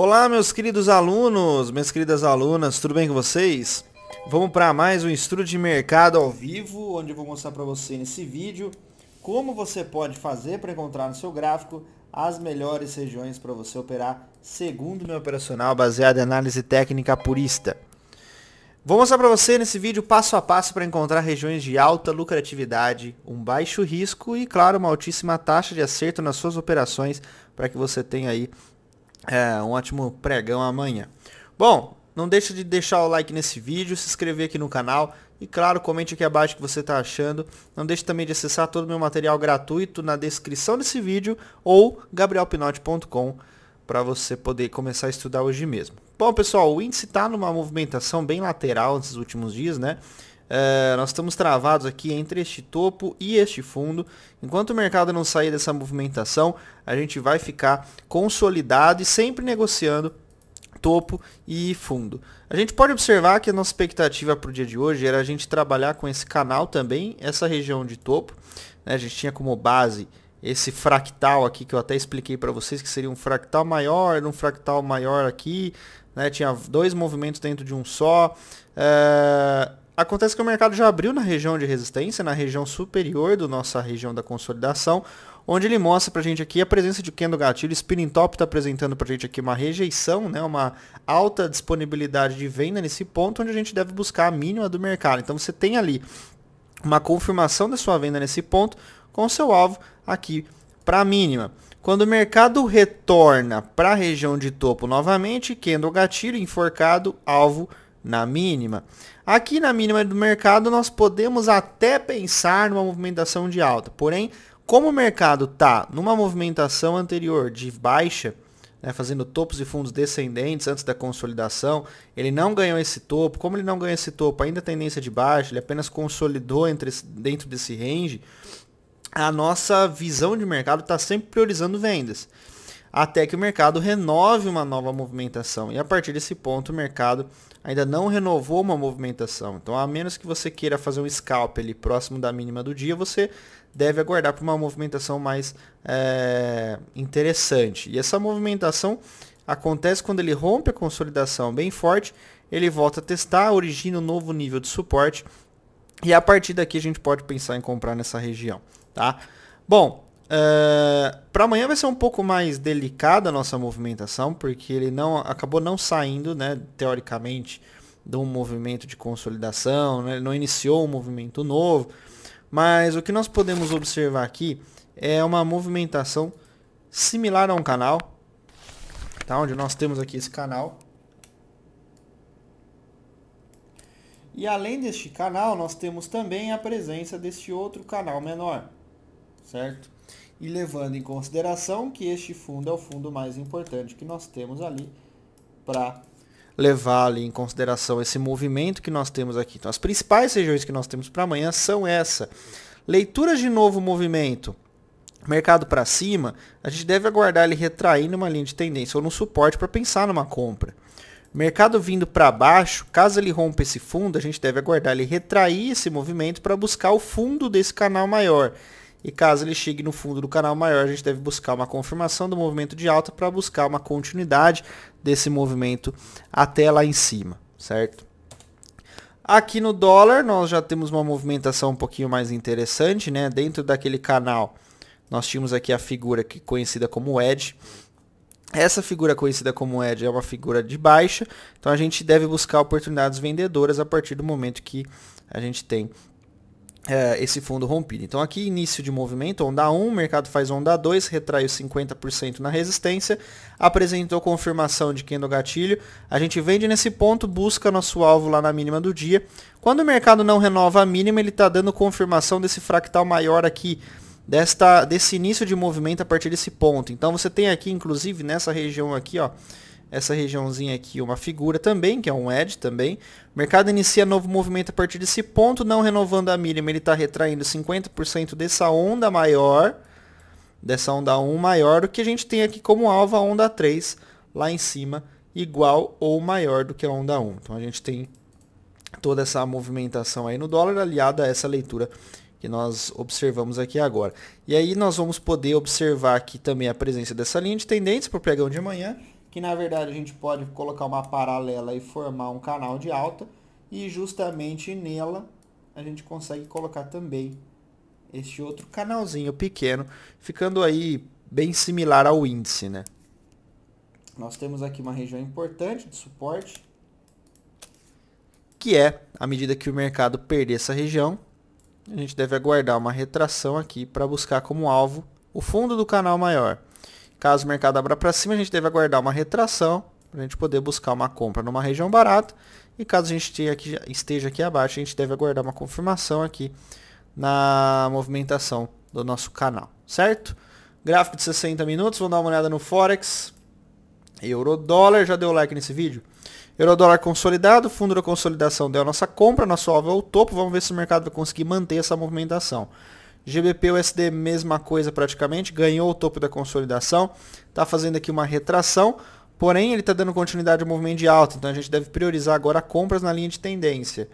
Olá, meus queridos alunos, minhas queridas alunas, tudo bem com vocês? Vamos para mais um estudo de mercado ao vivo, onde eu vou mostrar para você nesse vídeo como você pode fazer para encontrar no seu gráfico as melhores regiões para você operar segundo meu operacional baseado em análise técnica purista. Vou mostrar para você nesse vídeo passo a passo para encontrar regiões de alta lucratividade, um baixo risco e, claro, uma altíssima taxa de acerto nas suas operações para que você tenha aí é, um ótimo pregão amanhã. Bom, não deixe de deixar o like nesse vídeo, se inscrever aqui no canal e claro, comente aqui abaixo o que você está achando. Não deixe também de acessar todo o meu material gratuito na descrição desse vídeo ou gabrielpinote.com para você poder começar a estudar hoje mesmo. Bom, pessoal, o índice está numa movimentação bem lateral nesses últimos dias, né? É, nós estamos travados aqui entre este topo e este fundo. Enquanto o mercado não sair dessa movimentação, a gente vai ficar consolidado e sempre negociando topo e fundo. A gente pode observar que a nossa expectativa para o dia de hoje era a gente trabalhar com esse canal também, essa região de topo. Né? A gente tinha como base esse fractal aqui que eu até expliquei para vocês que seria um fractal maior, um fractal maior aqui, né? tinha dois movimentos dentro de um só. É, Acontece que o mercado já abriu na região de resistência, na região superior da nossa região da consolidação, onde ele mostra a gente aqui a presença de Kendo Gatilho. Spinning Top está apresentando a gente aqui uma rejeição, né, uma alta disponibilidade de venda nesse ponto, onde a gente deve buscar a mínima do mercado. Então você tem ali uma confirmação da sua venda nesse ponto, com seu alvo aqui para a mínima. Quando o mercado retorna para a região de topo novamente, Kendo Gatilho, enforcado, alvo na mínima. Aqui na mínima do mercado nós podemos até pensar numa movimentação de alta, porém, como o mercado está numa movimentação anterior de baixa, né, fazendo topos e fundos descendentes antes da consolidação, ele não ganhou esse topo, como ele não ganhou esse topo, ainda tendência é de baixa, ele apenas consolidou entre, dentro desse range, a nossa visão de mercado está sempre priorizando vendas até que o mercado renove uma nova movimentação. E a partir desse ponto, o mercado ainda não renovou uma movimentação. Então, a menos que você queira fazer um scalp ali próximo da mínima do dia, você deve aguardar para uma movimentação mais é, interessante. E essa movimentação acontece quando ele rompe a consolidação bem forte, ele volta a testar, origina um novo nível de suporte. E a partir daqui a gente pode pensar em comprar nessa região, tá? Bom, eh, para amanhã vai ser um pouco mais delicada a nossa movimentação, porque ele não acabou não saindo, né, teoricamente, de um movimento de consolidação, né, ele não iniciou um movimento novo. Mas o que nós podemos observar aqui é uma movimentação similar a um canal, tá? onde nós temos aqui esse canal. E além deste canal, nós temos também a presença deste outro canal menor, certo? e levando em consideração que este fundo é o fundo mais importante que nós temos ali para levar ali em consideração esse movimento que nós temos aqui. Então, as principais regiões que nós temos para amanhã são essa. Leituras de novo movimento. Mercado para cima, a gente deve aguardar ele retrair numa linha de tendência ou no suporte para pensar numa compra. Mercado vindo para baixo, caso ele rompa esse fundo, a gente deve aguardar ele retrair esse movimento para buscar o fundo desse canal maior e caso ele chegue no fundo do canal maior, a gente deve buscar uma confirmação do movimento de alta para buscar uma continuidade desse movimento até lá em cima, certo? Aqui no dólar nós já temos uma movimentação um pouquinho mais interessante, né? Dentro daquele canal nós tínhamos aqui a figura que conhecida como edge. Essa figura conhecida como edge é uma figura de baixa, então a gente deve buscar oportunidades vendedoras a partir do momento que a gente tem é, esse fundo rompido. Então aqui início de movimento, onda 1, mercado faz onda 2, os 50% na resistência, apresentou confirmação de quem do gatilho, a gente vende nesse ponto, busca nosso alvo lá na mínima do dia. Quando o mercado não renova a mínima, ele está dando confirmação desse fractal maior aqui, desta, desse início de movimento a partir desse ponto. Então você tem aqui, inclusive nessa região aqui, ó, essa regiãozinha aqui uma figura também, que é um edge também. O mercado inicia novo movimento a partir desse ponto, não renovando a mínima, ele está retraindo 50% dessa onda maior, dessa onda 1 maior, o que a gente tem aqui como alvo a onda 3 lá em cima, igual ou maior do que a onda 1. Então a gente tem toda essa movimentação aí no dólar aliada a essa leitura que nós observamos aqui agora. E aí nós vamos poder observar aqui também a presença dessa linha de tendência para o pregão de amanhã que na verdade a gente pode colocar uma paralela e formar um canal de alta, e justamente nela a gente consegue colocar também este outro canalzinho pequeno, ficando aí bem similar ao índice, né? Nós temos aqui uma região importante de suporte, que é, à medida que o mercado perder essa região, a gente deve aguardar uma retração aqui para buscar como alvo o fundo do canal maior. Caso o mercado abra para cima, a gente deve aguardar uma retração para a gente poder buscar uma compra numa região barata. E caso a gente aqui, esteja aqui abaixo, a gente deve aguardar uma confirmação aqui na movimentação do nosso canal, certo? Gráfico de 60 minutos, vamos dar uma olhada no Forex. Euro dólar, já deu like nesse vídeo? Euro dólar consolidado, fundo da consolidação deu a nossa compra, nosso alvo é o topo, vamos ver se o mercado vai conseguir manter essa movimentação. GBP USD, mesma coisa praticamente, ganhou o topo da consolidação, está fazendo aqui uma retração, porém ele está dando continuidade ao movimento de alta, então a gente deve priorizar agora compras na linha de tendência.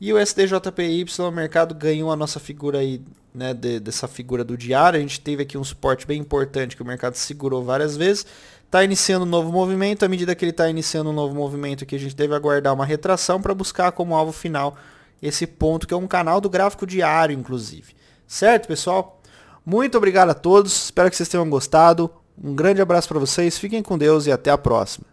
E o SDJPY, o mercado ganhou a nossa figura aí, né, de, dessa figura do diário, a gente teve aqui um suporte bem importante que o mercado segurou várias vezes, está iniciando um novo movimento. À medida que ele está iniciando um novo movimento, que a gente deve aguardar uma retração para buscar como alvo final esse ponto, que é um canal do gráfico diário, inclusive. Certo, pessoal? Muito obrigado a todos, espero que vocês tenham gostado. Um grande abraço para vocês, fiquem com Deus e até a próxima.